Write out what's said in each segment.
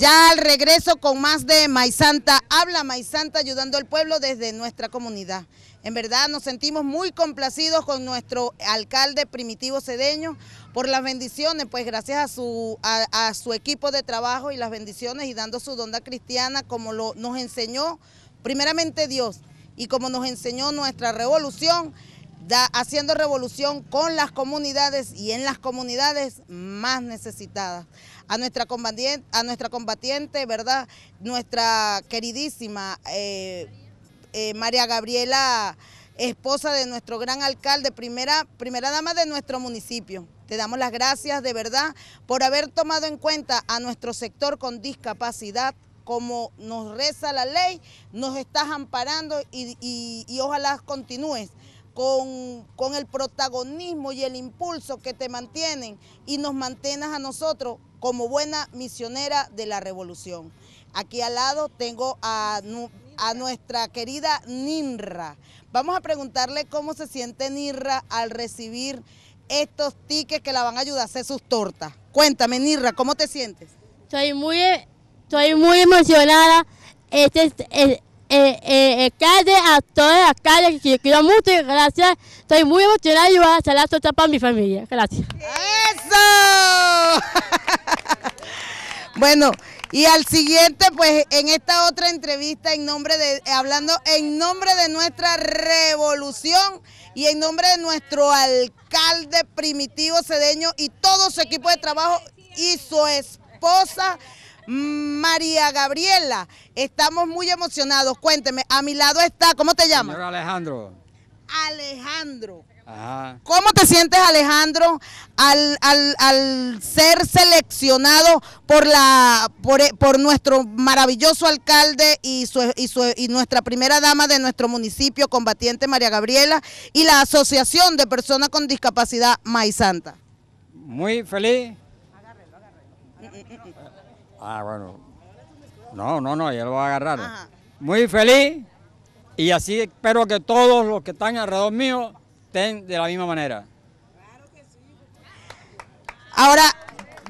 Ya al regreso con más de santa habla santa ayudando al pueblo desde nuestra comunidad. En verdad nos sentimos muy complacidos con nuestro alcalde Primitivo Cedeño por las bendiciones, pues gracias a su, a, su equipo de trabajo y las bendiciones y dando su donda cristiana como lo, nos enseñó primeramente Dios y como nos enseñó nuestra revolución, haciendo revolución con las comunidades y en las comunidades más necesitadas. A nuestra combatiente, a nuestra combatiente ¿verdad? Nuestra queridísima eh, eh, María Gabriela, esposa de nuestro gran alcalde, primera, primera dama de nuestro municipio. Te damos las gracias de verdad por haber tomado en cuenta a nuestro sector con discapacidad como nos reza la ley, nos estás amparando y ojalá continúes con, el protagonismo y el impulso que te mantienen y nos mantenas a nosotros como buena misionera de la revolución. Aquí al lado tengo a, a nuestra querida Ninra. Vamos a preguntarle cómo se siente Nirra al recibir estos tickets que la van a ayudar a hacer sus tortas. Cuéntame, Nirra, ¿cómo te sientes? Estoy muy, muy emocionada. Este, es eh, eh, a todas las calles que quiero mucho y gracias. Estoy muy emocionada y voy a hacer la para mi familia. Gracias. ¡Eso! bueno. Y al siguiente, pues en esta otra entrevista, en nombre de, hablando en nombre de nuestra revolución y en nombre de nuestro alcalde primitivo cedeño y todo su equipo de trabajo y su esposa, María Gabriela. Estamos muy emocionados. Cuénteme, a mi lado está, ¿cómo te llamas? Alejandro. Alejandro. ¿Cómo te sientes, Alejandro, al, ser seleccionado por, la, por, nuestro maravilloso alcalde y, nuestra primera dama de nuestro municipio, combatiente María Gabriela, y la Asociación de Personas con Discapacidad Santa? Muy feliz. Ah, bueno. No, no, no, ya lo va a agarrar. Muy feliz y así espero que todos los que están alrededor mío estén de la misma manera. Ahora,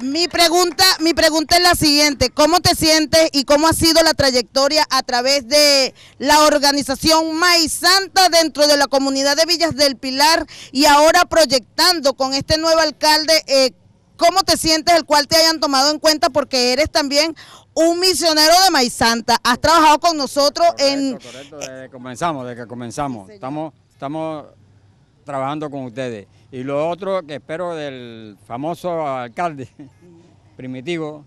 mi pregunta, mi pregunta es la siguiente, ¿cómo te sientes y cómo ha sido la trayectoria a través de la organización Mai Santa dentro de la comunidad de Villas del Pilar y ahora proyectando con este nuevo alcalde eh, cómo te sientes, el cual te hayan tomado en cuenta, porque eres también un misionero de Maizanta. Has trabajado con nosotros en... Correcto, desde comenzamos, desde que comenzamos. estamos, estamos trabajando con ustedes. Y lo otro que espero del famoso alcalde primitivo,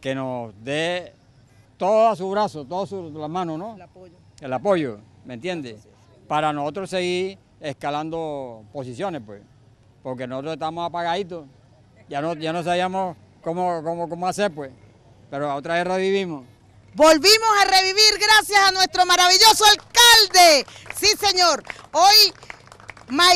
que nos dé todo a su brazo, todas sus manos, ¿no? El apoyo. El apoyo, ¿me entiendes? Para nosotros seguir escalando posiciones, pues. Porque nosotros estamos apagaditos ya no, ya sabíamos cómo, cómo, cómo hacer, pues. Pero otra vez revivimos. Volvimos a revivir gracias a nuestro maravilloso alcalde. Sí, señor. Hoy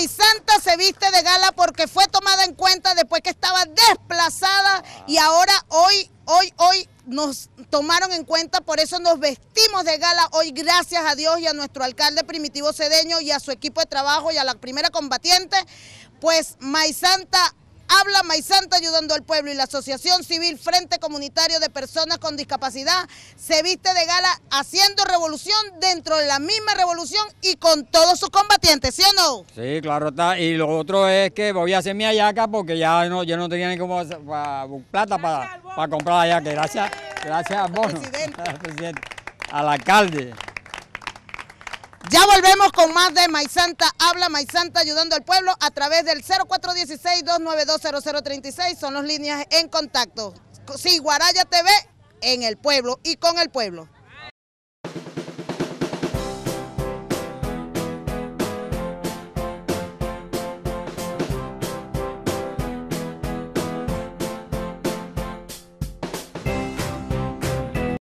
Santa se viste de gala porque fue tomada en cuenta después que estaba desplazada y ahora hoy, hoy, hoy nos tomaron en cuenta, por eso nos vestimos de gala hoy, gracias a Dios y a nuestro alcalde primitivo cedeño y a su equipo de trabajo y a la primera combatiente. Pues Santa Habla Maizanta ayudando al pueblo y la Asociación Civil Frente Comunitario de Personas con Discapacidad se viste de gala haciendo revolución dentro de la misma revolución y con todos sus combatientes, ¿sí o no? Sí, claro está. Y lo otro es que voy a hacer mi hallaca porque ya no, yo no tenía ni como plata para, para comprar hallaca. Gracias, gracias a vos, al alcalde. Ya volvemos con más de Maizanta. Habla Maizanta ayudando al pueblo a través del 0416-292-0036. Son las líneas en contacto. sí Guaraya TV en el pueblo y con el pueblo.